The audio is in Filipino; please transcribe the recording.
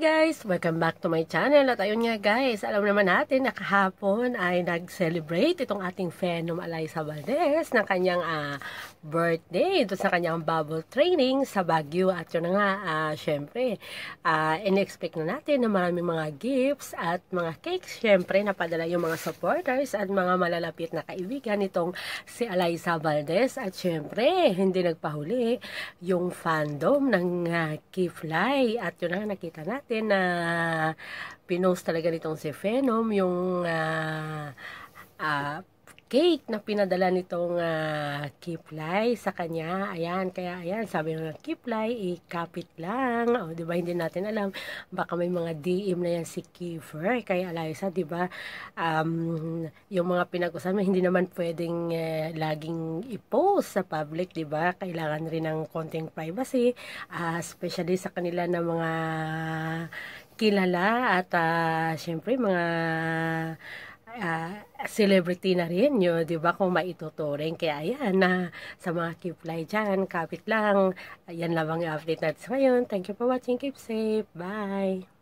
guys! Welcome back to my channel. At ayun nga guys, alam naman natin na kahapon ay nag-celebrate itong ating Phenom Alisa Valdez ng kanyang uh, birthday ito sa kanyang bubble training sa Baguio. At yun na nga, uh, syempre, uh, in-expect na natin na maraming mga gifts at mga cakes. Syempre, napadala yung mga supporters at mga malalapit na kaibigan nitong si Alisa Valdez. At syempre, hindi nagpahuli yung fandom ng uh, Kifly. At yun na nakita natin natin na pinost talaga nitong si Phenom yung uh, cake na pinadala nitong uh, kiplay sa kanya. Ayan, kaya ayan, sabi ng kiplay, ikapit lang. O, di ba, hindi natin alam. Baka may mga DM na yan si Kiefer. Kaya Alaysa, di ba, um, yung mga pinag-usapan, hindi naman pwedeng uh, laging i-post sa public, di ba? Kailangan rin ng konting privacy, uh, especially sa kanila ng mga kilala at uh, syempre mga celebrity na rin nyo, di ba, kung maituturing. Kaya ayan, na sa mga Qfly dyan, kapit lang. Ayan lang ang update natin sa ngayon. Thank you for watching. Keep safe. Bye!